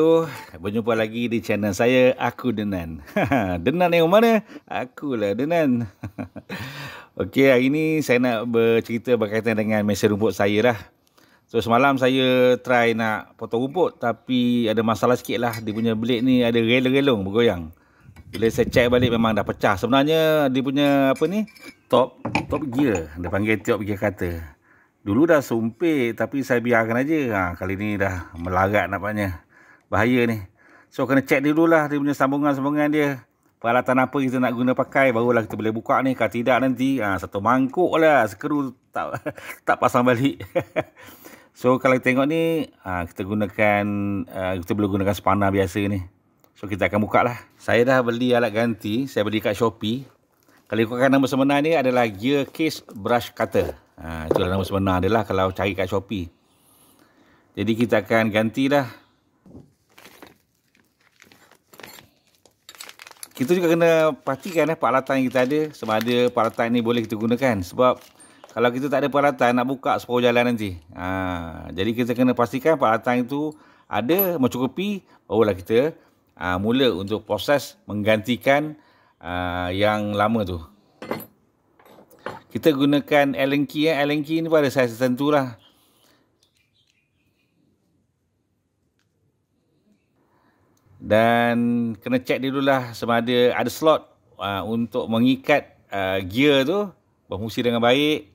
wabarakatuh. Berjumpa lagi di channel saya, Aku Denan. Denan yang mana? Akulah Denan. Okey, hari ini saya nak bercerita berkaitan dengan mesin rumput saya lah. So, semalam saya try nak potong rumput tapi ada masalah sikit lah. Dia punya belik ni ada relong-relong bergoyang. Bila saya check balik memang dah pecah. Sebenarnya dia punya apa ni? Top top gear. Dia panggil top gear kata. Dulu dah sumpit tapi saya biarkan aja. Ha, kali ni dah melarat nampaknya bahaya ni. So kena check dulu lah dia punya sambungan-sambungan dia. Peralatan apa kita nak guna pakai barulah kita boleh buka ni. Kalau tidak nanti ha, satu mangkuk lah sekeru tak, tak pasang balik. so kalau kita tengok ni ha, kita gunakan ha, kita boleh gunakan spana biasa ni. So kita akan buka lah. Saya dah beli alat ganti. Saya beli kat Shopee. Kalau ikutkan nama sebenar ni adalah Gear Case Brush Cutter. Ha, itulah nama sebenar dia lah kalau cari kat Shopee. Jadi kita akan gantilah. lah. kita juga kena pastikan eh, peralatan yang kita ada sama ada peralatan ni boleh kita gunakan sebab kalau kita tak ada peralatan nak buka separuh jalan nanti ha, jadi kita kena pastikan peralatan itu ada mencukupi barulah kita ha, mula untuk proses menggantikan ha, yang lama tu kita gunakan Allen key eh. Allen key ni pada saiz tertentu lah dan kena check dululah sama ada ada slot uh, untuk mengikat uh, gear tu berfungsi dengan baik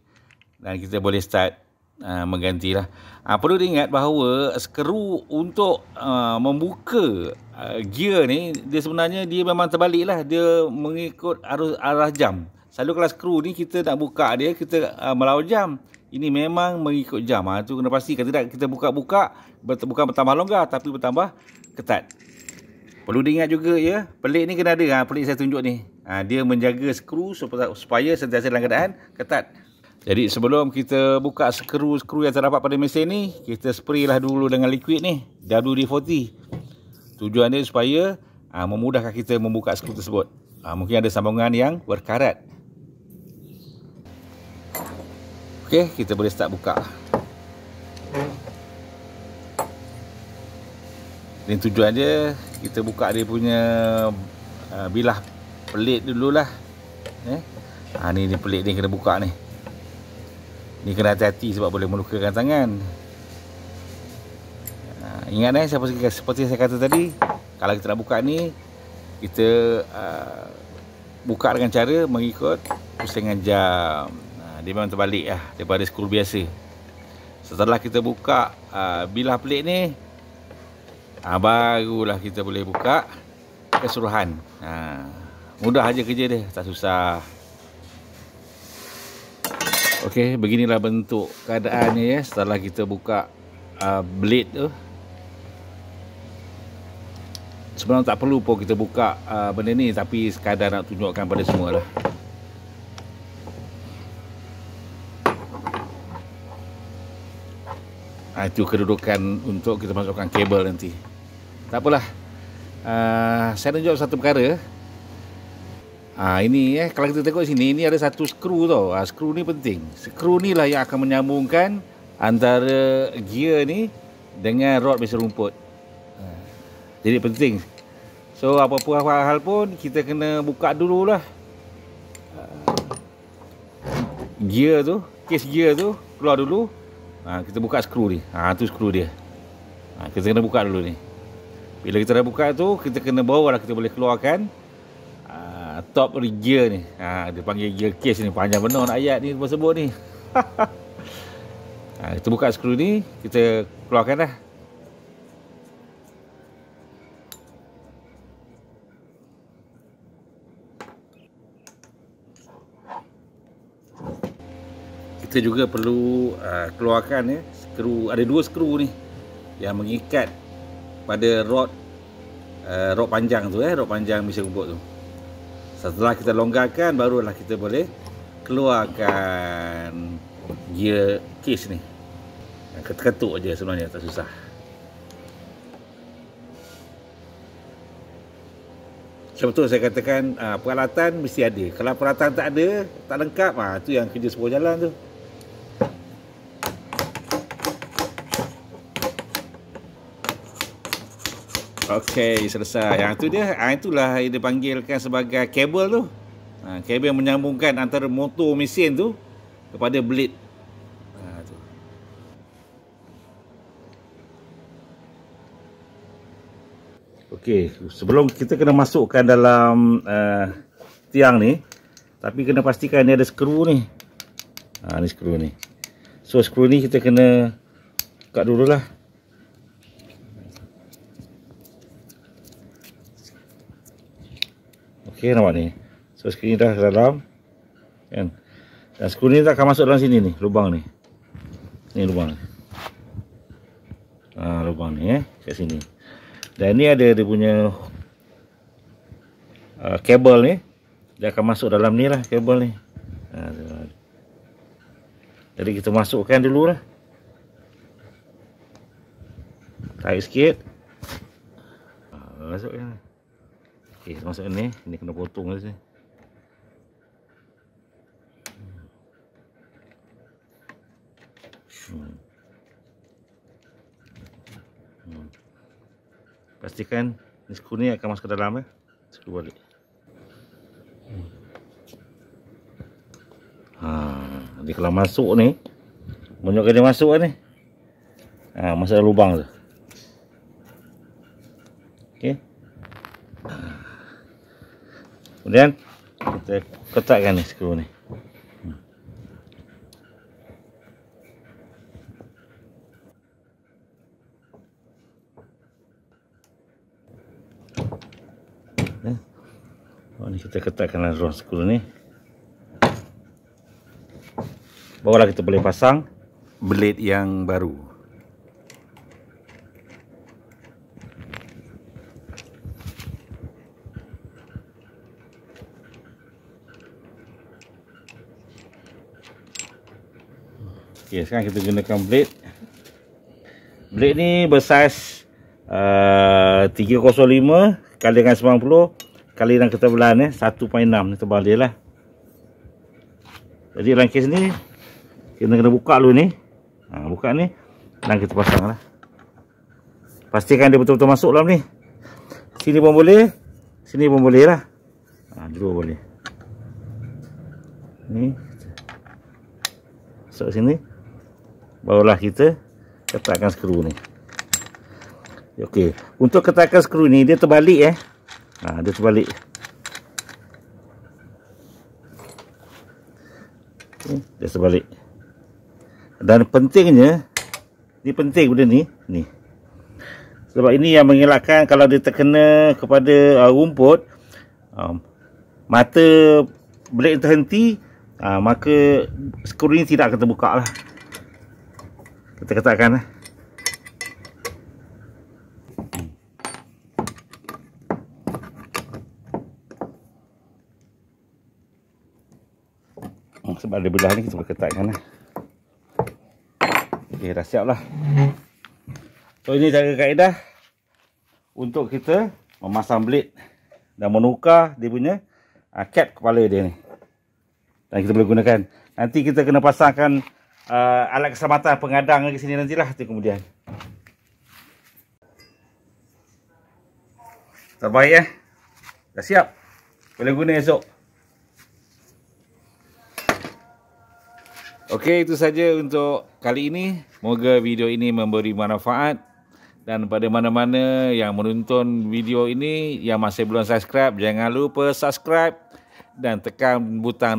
dan kita boleh start uh, menggantilah. Uh, perlu diingat bahawa skru untuk uh, membuka uh, gear ni dia sebenarnya dia memang terbalik lah dia mengikut arus arah jam. Selalu kalau skru ni kita nak buka dia kita uh, melau jam. Ini memang mengikut jam. Ha, tu kena pastikan. Tidak kita buka-buka. Bukan bertambah longgar. Tapi bertambah ketat. Perlu diingat juga ya, pelik ni kena ada. Ha, pelik saya tunjuk ni. Ha, dia menjaga skru supaya sentiasa dalam keadaan ketat. Jadi sebelum kita buka skru-skru yang terdapat pada mesin ni, kita spray lah dulu dengan liquid ni, WD-40. Tujuan dia supaya ha, memudahkan kita membuka skru tersebut. Ha, mungkin ada sambungan yang berkarat. Okey, kita boleh start buka. Ini tujuan dia kita buka dia punya uh, bilah pelit dululah eh ha ni ni pelit ni kena buka ni ni kena hati-hati sebab boleh melukakan tangan uh, ingat eh seperti, seperti saya kata tadi kalau kita nak buka ni kita uh, buka dengan cara mengikut pusingan jam uh, dia memang terbalik lah daripada skrul biasa setelah kita buka uh, bilah pelit ni ha, Barulah kita boleh buka kesuruhan. ha, Mudah aja kerja dia Tak susah Ok beginilah bentuk keadaannya ya Setelah kita buka uh, Blade tu Sebenarnya tak perlu pun kita buka uh, Benda ni tapi sekadar nak tunjukkan pada semua lah itu kedudukan untuk kita masukkan kabel nanti tak apalah. Uh, saya tunjuk satu perkara. Ah ini eh kalau kita tengok sini ini ada satu skru tau. Ah skru ni penting. Skru ni lah yang akan menyambungkan antara gear ni dengan rod mesin rumput. Ah, jadi penting. So apa-apa hal pun kita kena buka dululah. Ah, gear tu, kes gear tu keluar dulu. Ha, kita buka skru ni. Ha tu skru dia. Ha, kita kena buka dulu ni. Bila kita dah buka tu, kita kena bawa lah kita boleh keluarkan uh, top gear ni. Ha, uh, dia panggil gear case ni. Panjang benar nak ayat ni semua sebut ni. ha, kita buka skru ni, kita keluarkan lah. Kita juga perlu uh, keluarkan ya, skru, ada dua skru ni yang mengikat pada rod uh, rod panjang tu eh rod panjang mesin rumput tu setelah kita longgarkan barulah kita boleh keluarkan gear case ni ketuk-ketuk aja sebenarnya tak susah Macam betul saya katakan ah, peralatan mesti ada. Kalau peralatan tak ada, tak lengkap, ah tu yang kerja sepuluh jalan tu. Okey, selesai. Yang ah, tu dia, ha, itulah dia panggilkan sebagai kabel tu. Ha, kabel yang menyambungkan antara motor mesin tu kepada blade. Ha, tu. Okey, sebelum kita kena masukkan dalam uh, tiang ni, tapi kena pastikan dia ada skru ni. Ha, ni skru ni. So, skru ni kita kena buka dulu lah. Okey nampak ni. So sekarang ni dah dalam kan. Dan skru ni tak akan masuk dalam sini ni, lubang ni. Ni lubang. Ni. Ha lubang ni eh kat sini. Dan ni ada dia punya uh, kabel ni dia akan masuk dalam ni lah kabel ni. Ha, jadi kita masukkan dulu lah, Tarik sikit. masuk ni ni kena potong dia lah hmm. hmm. pastikan ni skru ni akan masuk ke dalam eh skru balik hmm. ha dia kalau masuk ni menunjukkan dia masuk lah ni ha masuk lubang tu okey Kemudian kita kotakkan ni skru ni. Hmm. Ya. Oh, ni kita ketatkan ruang skru ni Barulah kita boleh pasang Blade yang baru Okey, sekarang kita gunakan blade. Blade ni bersaiz uh, 305 kali dengan 90 kali dengan ketebalan eh 1.6 ni tebal dia lah. Jadi rangkis ni kita kena buka dulu ni. Ha, buka ni dan kita pasang lah. Pastikan dia betul-betul masuk dalam ni. Sini pun boleh. Sini pun boleh lah. Ha, dua boleh. Ni. Masuk sini barulah kita ketatkan skru ni ok untuk ketatkan skru ni dia terbalik eh ha, dia terbalik okay, dia terbalik dan pentingnya ni penting benda ni ni sebab ini yang mengelakkan kalau dia terkena kepada uh, rumput um, mata blade terhenti uh, maka skru ni tidak akan terbuka lah kita katakan eh. Hmm. Hmm, sebab ada belah ni kita boleh ketatkan eh. Okey, dah siaplah. So ini cara kaedah untuk kita memasang blade dan menukar dia punya uh, cap kepala dia ni. Dan kita boleh gunakan. Nanti kita kena pasangkan uh, alat keselamatan pengadang ke sini nantilah tu kemudian. Terbaik eh. Dah siap. Boleh guna esok. Okey, itu saja untuk kali ini. Moga video ini memberi manfaat. Dan pada mana-mana yang menonton video ini, yang masih belum subscribe, jangan lupa subscribe dan tekan butang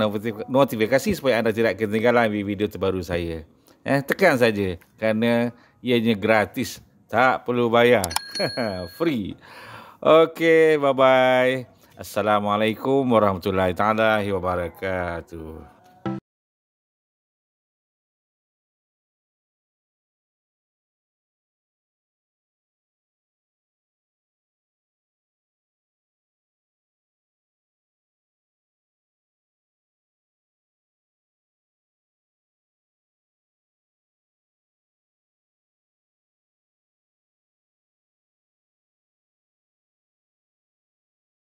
notifikasi supaya anda tidak ketinggalan video terbaru saya. Eh, tekan saja kerana ianya gratis, tak perlu bayar. Free. Okey, bye-bye. Assalamualaikum warahmatullahi taala wabarakatuh.